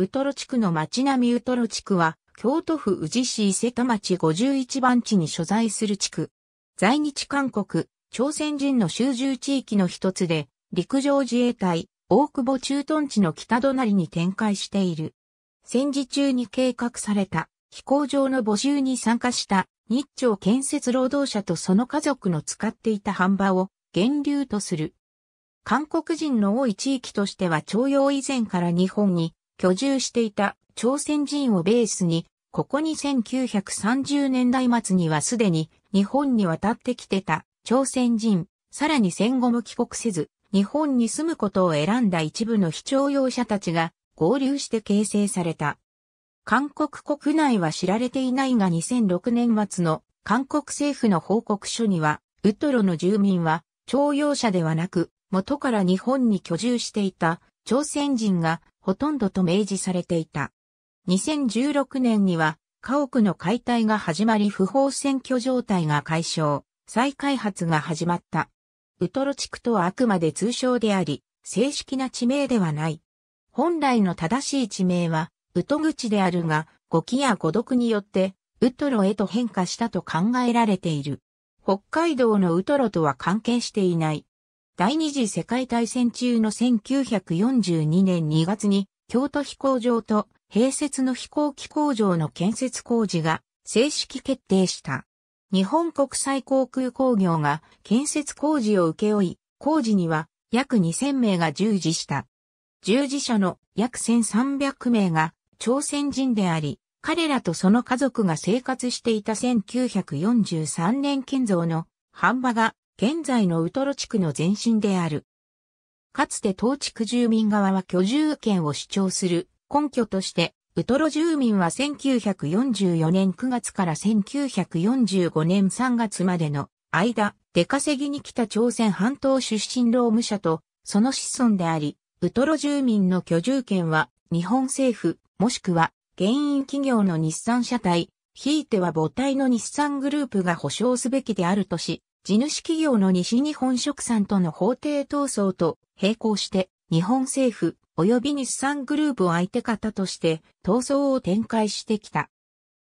ウトロ地区の町並みウトロ地区は、京都府宇治市伊勢田町51番地に所在する地区。在日韓国、朝鮮人の集中地域の一つで、陸上自衛隊、大久保駐屯地の北隣に展開している。戦時中に計画された飛行場の募集に参加した日朝建設労働者とその家族の使っていた販売を源流とする。韓国人の多い地域としては徴用以前から日本に居住していた朝鮮人をベースに、ここに1930年代末にはすでに日本に渡ってきてた朝鮮人、さらに戦後も帰国せず、日本に住むことを選んだ一部の非徴用者たちが合流して形成された。韓国国内は知られていないが2006年末の韓国政府の報告書には、ウトロの住民は徴用者ではなく、元から日本に居住していた朝鮮人がほとんどと明示されていた。2016年には家屋の解体が始まり不法占拠状態が解消、再開発が始まった。ウトロ地区とはあくまで通称であり、正式な地名ではない。本来の正しい地名は、ウト口であるが、語気や語読によって、ウトロへと変化したと考えられている。北海道のウトロとは関係していない。第二次世界大戦中の1942年2月に京都飛行場と併設の飛行機工場の建設工事が正式決定した。日本国際航空工業が建設工事を請け負い、工事には約2000名が従事した。従事者の約1300名が朝鮮人であり、彼らとその家族が生活していた1943年建造の販売が現在のウトロ地区の前身である。かつて当地区住民側は居住権を主張する根拠として、ウトロ住民は1944年9月から1945年3月までの間、出稼ぎに来た朝鮮半島出身労務者と、その子孫であり、ウトロ住民の居住権は日本政府、もしくは原因企業の日産社体、ひいては母体の日産グループが保障すべきであるとし、地主企業の西日本食産との法廷闘争と並行して日本政府及び日産グループを相手方として闘争を展開してきた。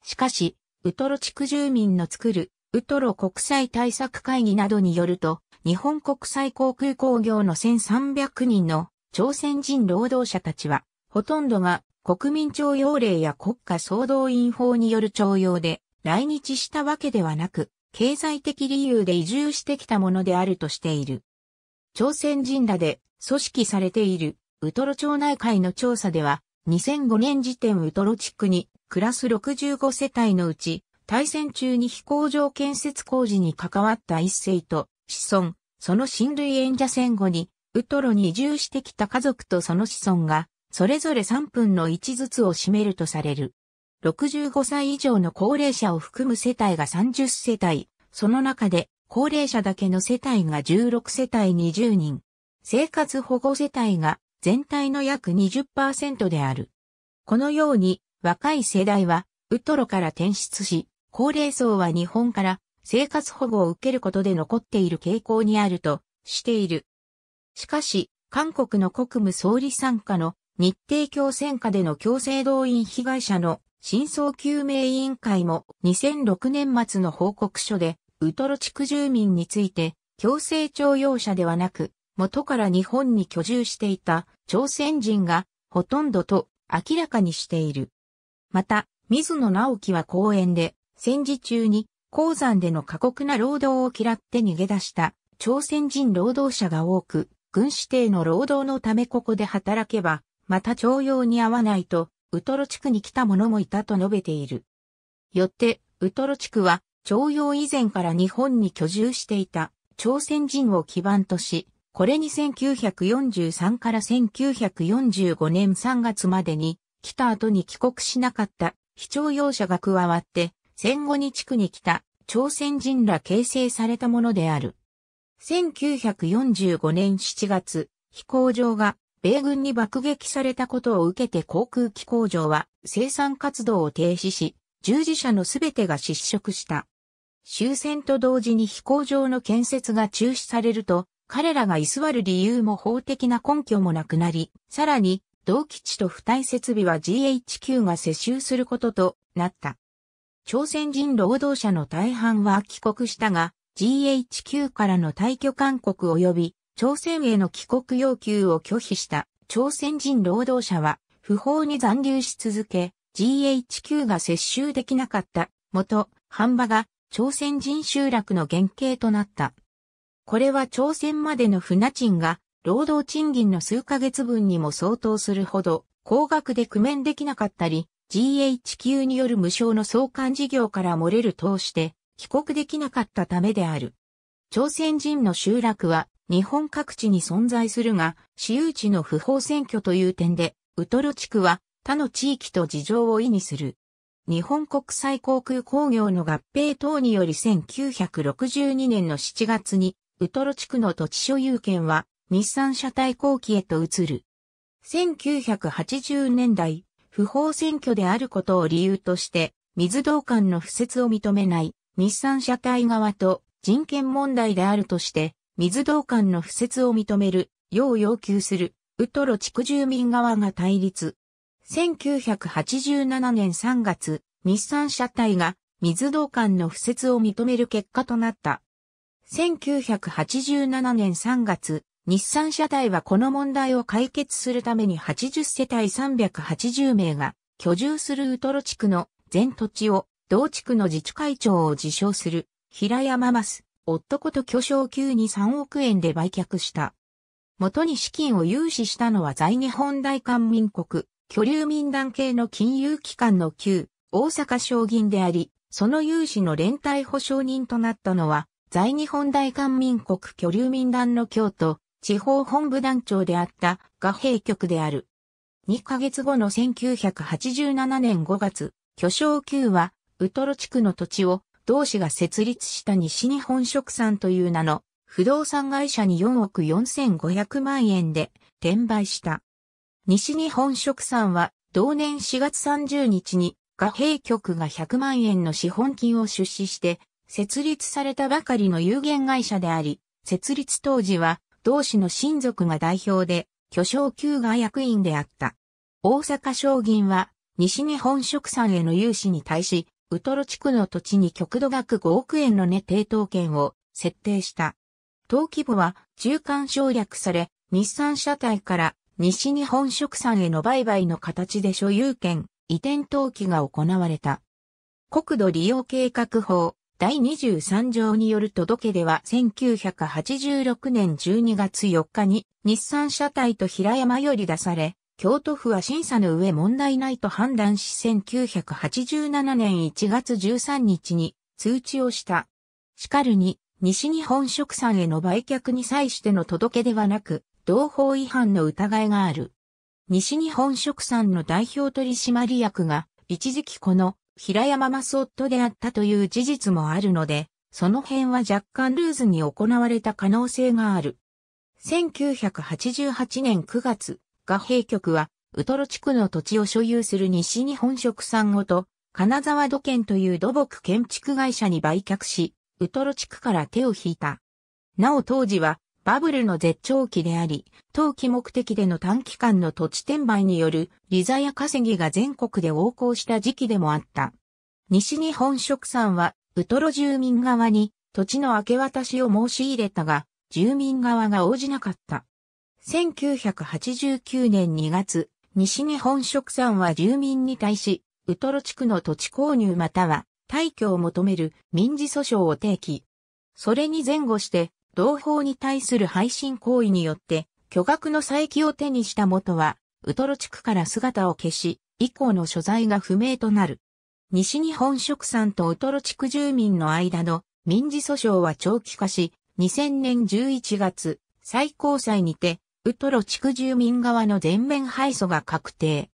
しかし、ウトロ地区住民の作るウトロ国際対策会議などによると、日本国際航空工業の1300人の朝鮮人労働者たちは、ほとんどが国民徴用令や国家総動員法による徴用で来日したわけではなく、経済的理由で移住してきたものであるとしている。朝鮮人らで組織されているウトロ町内会の調査では、2005年時点ウトロ地区に暮らす65世帯のうち、対戦中に飛行場建設工事に関わった一世と子孫、その親類演者戦後に、ウトロに移住してきた家族とその子孫が、それぞれ3分の1ずつを占めるとされる。65歳以上の高齢者を含む世帯が30世帯、その中で高齢者だけの世帯が16世帯20人、生活保護世帯が全体の約20%である。このように若い世代はウトロから転出し、高齢層は日本から生活保護を受けることで残っている傾向にあるとしている。しかし、韓国の国務総理参加の日程共戦下での強制動員被害者の真相究明委員会も2006年末の報告書で、ウトロ地区住民について、強制徴用者ではなく、元から日本に居住していた朝鮮人がほとんどと明らかにしている。また、水野直樹は講演で、戦時中に鉱山での過酷な労働を嫌って逃げ出した朝鮮人労働者が多く、軍指定の労働のためここで働けば、また徴用に合わないとウトロ地区に来た者もいたと述べている。よって、ウトロ地区は、徴用以前から日本に居住していた朝鮮人を基盤とし、これに1943から1945年3月までに、来た後に帰国しなかった非徴用者が加わって、戦後に地区に来た朝鮮人ら形成されたものである。1945年7月、飛行場が米軍に爆撃されたことを受けて航空機工場は生産活動を停止し、従事者のすべてが失職した。終戦と同時に飛行場の建設が中止されると、彼らが居座る理由も法的な根拠もなくなり、さらに、同基地と付帯設備は GHQ が接収することとなった。朝鮮人労働者の大半は帰国したが、GHQ からの退去勧告及び朝鮮への帰国要求を拒否した朝鮮人労働者は不法に残留し続け、GHQ が接収できなかった元、半場が朝鮮人集落の原型となった。これは朝鮮までの船賃が労働賃金の数ヶ月分にも相当するほど高額で工面できなかったり、GHQ による無償の送還事業から漏れる投資で帰国できなかったためである。朝鮮人の集落は日本各地に存在するが、私有地の不法占拠という点で、ウトロ地区は他の地域と事情を意味する。日本国際航空工業の合併等により1962年の7月に、ウトロ地区の土地所有権は日産車体後期へと移る。1980年代、不法占拠であることを理由として、水道管の敷設を認めない日産車体側と人権問題であるとして、水道管の敷設を認める、よう要求する、ウトロ地区住民側が対立。1987年3月、日産車体が水道管の敷設を認める結果となった。1987年3月、日産車体はこの問題を解決するために80世帯380名が居住するウトロ地区の全土地を同地区の自治会長を自称する平山マス夫こと巨匠級に3億円で売却した。元に資金を融資したのは在日本大韓民国、居留民団系の金融機関の旧大阪商銀であり、その融資の連帯保証人となったのは、在日本大韓民国居留民団の京都、地方本部団長であった画兵局である。2ヶ月後の1987年5月、巨匠級は、ウトロ地区の土地を同氏が設立した西日本食産という名の不動産会社に4億4500万円で転売した。西日本食産は同年4月30日に貨幣局が100万円の資本金を出資して設立されたばかりの有限会社であり、設立当時は同氏の親族が代表で巨匠級が役員であった。大阪商銀は西日本食産への融資に対し、ウトロ地区の土地に極度額5億円の値定当権を設定した。登記部は中間省略され、日産車体から西日本食産への売買の形で所有権移転登記が行われた。国土利用計画法第23条による届けでは1986年12月4日に日産車体と平山より出され、京都府は審査の上問題ないと判断し1987年1月13日に通知をした。しかるに、西日本食産への売却に際しての届けではなく、同法違反の疑いがある。西日本食産の代表取締役が、一時期この平山マス夫であったという事実もあるので、その辺は若干ルーズに行われた可能性がある。1988年9月、貨兵局は、ウトロ地区の土地を所有する西日本食産ごと、金沢土建という土木建築会社に売却し、ウトロ地区から手を引いた。なお当時は、バブルの絶頂期であり、当期目的での短期間の土地転売による利ザや稼ぎが全国で横行した時期でもあった。西日本食産は、ウトロ住民側に土地の明け渡しを申し入れたが、住民側が応じなかった。1989年2月、西日本食産は住民に対し、ウトロ地区の土地購入または退去を求める民事訴訟を提起。それに前後して、同法に対する配信行為によって、巨額の再起を手にした元は、ウトロ地区から姿を消し、以降の所在が不明となる。西日本食産とウトロ地区住民の間の民事訴訟は長期化し、2000年11月、最高裁にてウトロ地区住民側の全面敗訴が確定。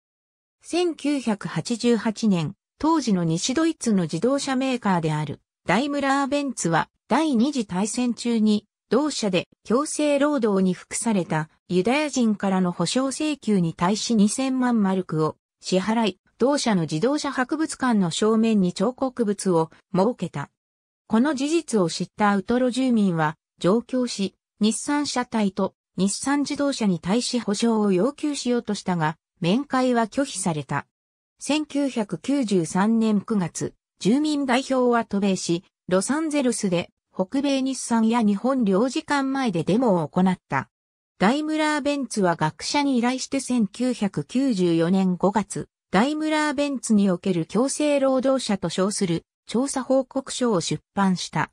1988年、当時の西ドイツの自動車メーカーであるダイムラーベンツは第二次大戦中に同社で強制労働に服されたユダヤ人からの保証請求に対し2000万マルクを支払い、同社の自動車博物館の正面に彫刻物を設けた。この事実を知ったウトロ住民は上京し、日産車体と日産自動車に対し保証を要求しようとしたが、面会は拒否された。1993年9月、住民代表は渡米し、ロサンゼルスで北米日産や日本領事館前でデモを行った。ダイムラーベンツは学者に依頼して1994年5月、ダイムラーベンツにおける強制労働者と称する調査報告書を出版した。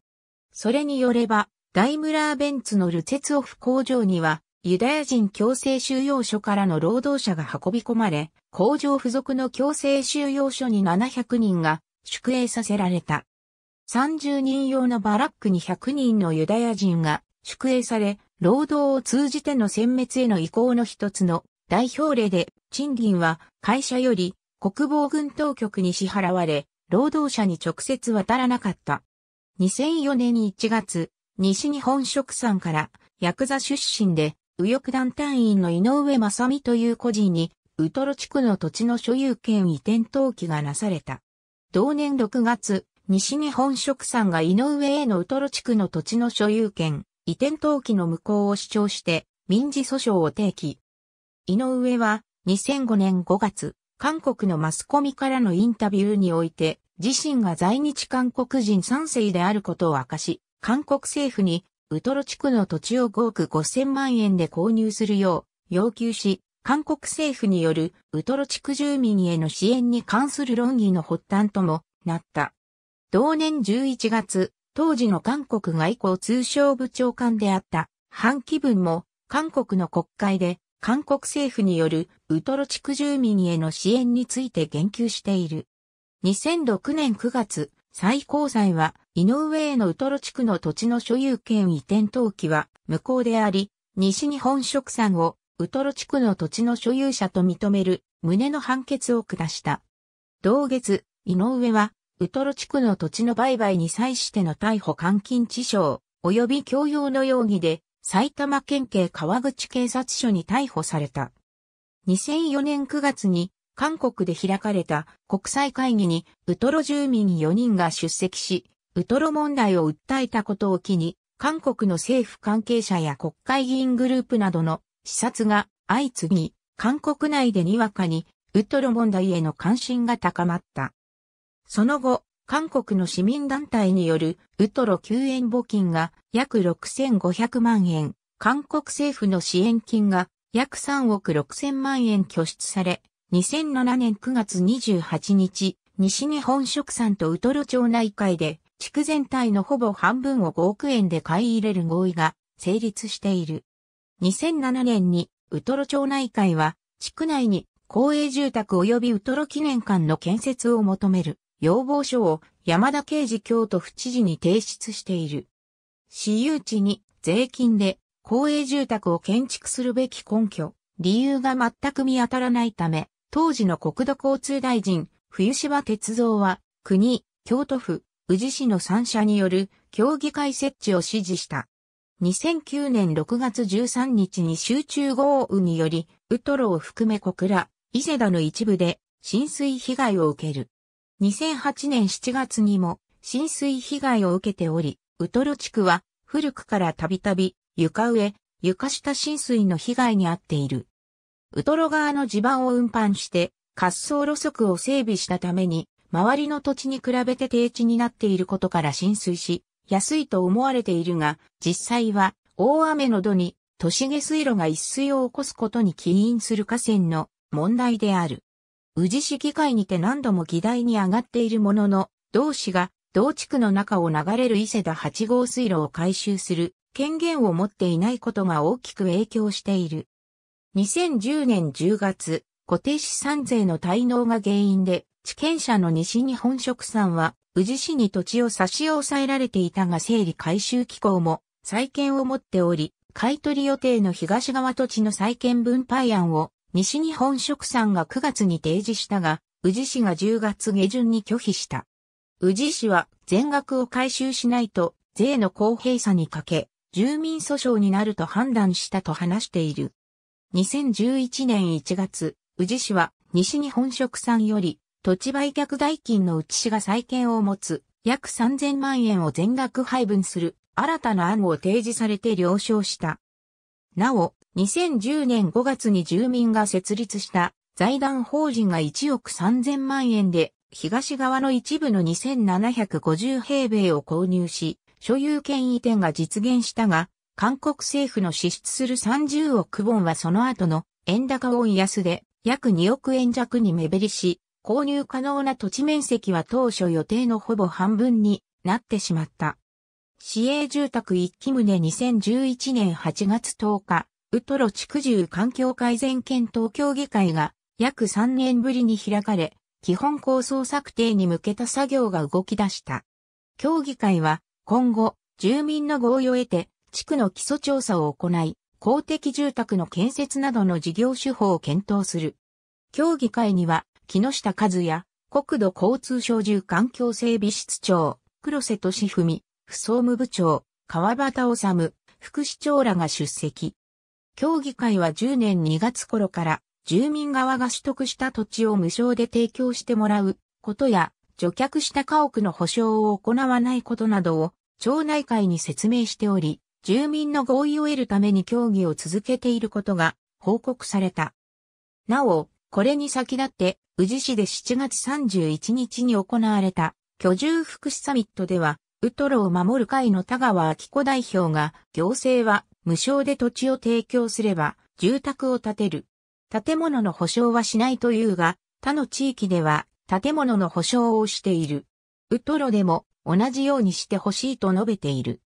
それによれば、ダイムラーベンツのルツェツオフ工場には、ユダヤ人強制収容所からの労働者が運び込まれ、工場付属の強制収容所に700人が宿営させられた。30人用のバラックに100人のユダヤ人が宿営され、労働を通じての殲滅への移行の一つの代表例で、賃金は会社より国防軍当局に支払われ、労働者に直接渡らなかった。2004年1月、西日本さ産からヤクザ出身で右翼団単員の井上正美という個人にウトロ地区の土地の所有権移転登記がなされた。同年6月、西日本さ産が井上へのウトロ地区の土地の所有権移転登記の無効を主張して民事訴訟を提起。井上は2005年5月、韓国のマスコミからのインタビューにおいて、自身が在日韓国人3世であることを明かし、韓国政府にウトロ地区の土地を5億5000万円で購入するよう要求し、韓国政府によるウトロ地区住民への支援に関する論議の発端ともなった。同年11月、当時の韓国外交通商部長官であったハン・キブンも韓国の国会で韓国政府によるウトロ地区住民への支援について言及している。2006年9月、最高裁は、井上へのウトロ地区の土地の所有権移転登記は無効であり、西日本植産をウトロ地区の土地の所有者と認める旨の判決を下した。同月、井上は、ウトロ地区の土地の売買に際しての逮捕監禁致傷、及び強要の容疑で、埼玉県警川口警察署に逮捕された。2004年9月に韓国で開かれた国際会議にウトロ住民4人が出席し、ウトロ問題を訴えたことを機に、韓国の政府関係者や国会議員グループなどの視察が相次ぎ、韓国内でにわかにウトロ問題への関心が高まった。その後、韓国の市民団体によるウトロ救援募金が約6500万円、韓国政府の支援金が約3億6000万円拠出され、2007年9月28日、西日本食産とウトロ町内会で、地区全体のほぼ半分を5億円で買い入れる合意が成立している。2007年にウトロ町内会は、地区内に公営住宅及びウトロ記念館の建設を求める要望書を山田刑事京都府知事に提出している。私有地に税金で公営住宅を建築するべき根拠、理由が全く見当たらないため、当時の国土交通大臣、冬芝鉄道は、国、京都府、宇治市の三社による協議会設置を指示した。2009年6月13日に集中豪雨により、ウトロを含め小倉、伊勢田の一部で浸水被害を受ける。2008年7月にも浸水被害を受けており、ウトロ地区は古くからたびたび床上、床下浸水の被害に遭っている。ウトロ側の地盤を運搬して、滑走路側を整備したために、周りの土地に比べて低地になっていることから浸水し、安いと思われているが、実際は大雨の度に都市下水路が一水を起こすことに起因する河川の問題である。宇治市議会にて何度も議題に上がっているものの、同市が同地区の中を流れる伊勢田8号水路を改修する権限を持っていないことが大きく影響している。2010年10月、固定資産税の滞納が原因で、地権者の西日本食産は、宇治市に土地を差し押さえられていたが整理回収機構も再建を持っており、買取予定の東側土地の再建分配案を西日本食産が9月に提示したが、宇治市が10月下旬に拒否した。宇治市は全額を回収しないと税の公平さに欠け、住民訴訟になると判断したと話している。2011年1月、宇治市は西日本食産より土地売却代金の内市が再建を持つ約3000万円を全額配分する新たな案を提示されて了承した。なお、2010年5月に住民が設立した財団法人が1億3000万円で東側の一部の2750平米を購入し、所有権移転が実現したが、韓国政府の支出する30億ウォンはその後の円高ウォン安で約2億円弱に目減りし、購入可能な土地面積は当初予定のほぼ半分になってしまった。市営住宅一期棟2011年8月10日、ウトロ地区住環境改善検討協議会が約3年ぶりに開かれ、基本構想策定に向けた作業が動き出した。協議会は今後、住民の合意を得て、地区の基礎調査を行い、公的住宅の建設などの事業手法を検討する。協議会には、木下和也、国土交通省住環境整備室長、黒瀬俊文、副総務部長、川端治、副市長らが出席。協議会は10年2月頃から住民側が取得した土地を無償で提供してもらうことや除却した家屋の保証を行わないことなどを町内会に説明しており、住民の合意を得るために協議を続けていることが報告された。なお、これに先立って、宇治市で7月31日に行われた居住福祉サミットでは、ウトロを守る会の田川明子代表が、行政は無償で土地を提供すれば、住宅を建てる。建物の保証はしないというが、他の地域では建物の保証をしている。ウトロでも同じようにしてほしいと述べている。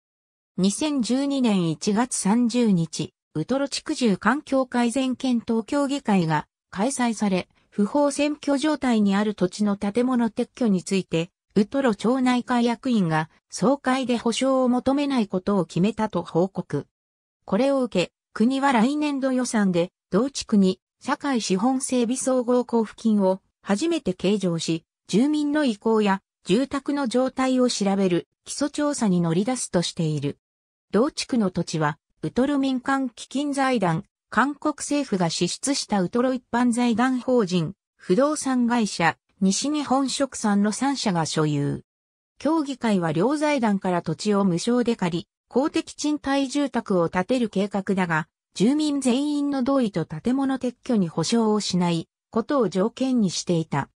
2012年1月30日、ウトロ地区住環境改善検討協議会が開催され、不法占拠状態にある土地の建物撤去について、ウトロ町内会役員が総会で保証を求めないことを決めたと報告。これを受け、国は来年度予算で、同地区に、社会資本整備総合交付金を初めて計上し、住民の意向や住宅の状態を調べる基礎調査に乗り出すとしている。同地区の土地は、ウトロ民間基金財団、韓国政府が支出したウトロ一般財団法人、不動産会社、西日本食産の3社が所有。協議会は両財団から土地を無償で借り、公的賃貸住宅を建てる計画だが、住民全員の同意と建物撤去に保証をしないことを条件にしていた。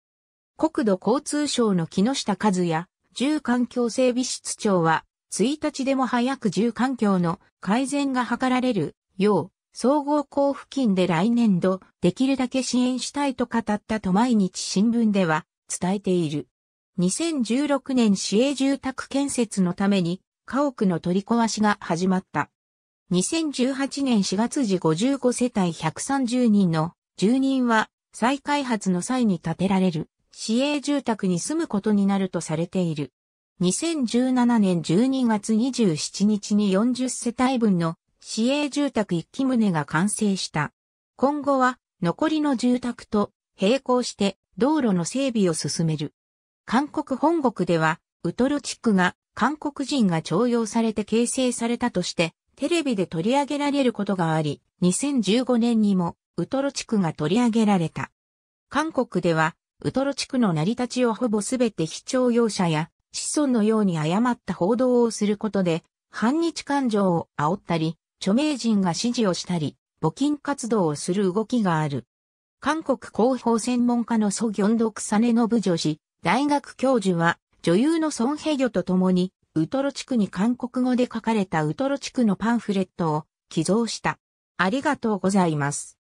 国土交通省の木下和也、住環境整備室長は、1日でも早く住環境の改善が図られるよう、総合交付金で来年度、できるだけ支援したいと語ったと毎日新聞では伝えている。2016年市営住宅建設のために、家屋の取り壊しが始まった。2018年4月時55世帯130人の住人は再開発の際に建てられる市営住宅に住むことになるとされている。2017年12月27日に40世帯分の市営住宅一基棟が完成した。今後は残りの住宅と並行して道路の整備を進める。韓国本国ではウトロ地区が韓国人が徴用されて形成されたとしてテレビで取り上げられることがあり、2015年にもウトロ地区が取り上げられた。韓国ではウトロ地区の成り立ちをほぼすべて非徴用者や子孫のように誤った報道をすることで、反日感情を煽ったり、著名人が支持をしたり、募金活動をする動きがある。韓国広報専門家のソギョンドクサネノブ女子、大学教授は、女優のソンヘギョと共に、ウトロ地区に韓国語で書かれたウトロ地区のパンフレットを寄贈した。ありがとうございます。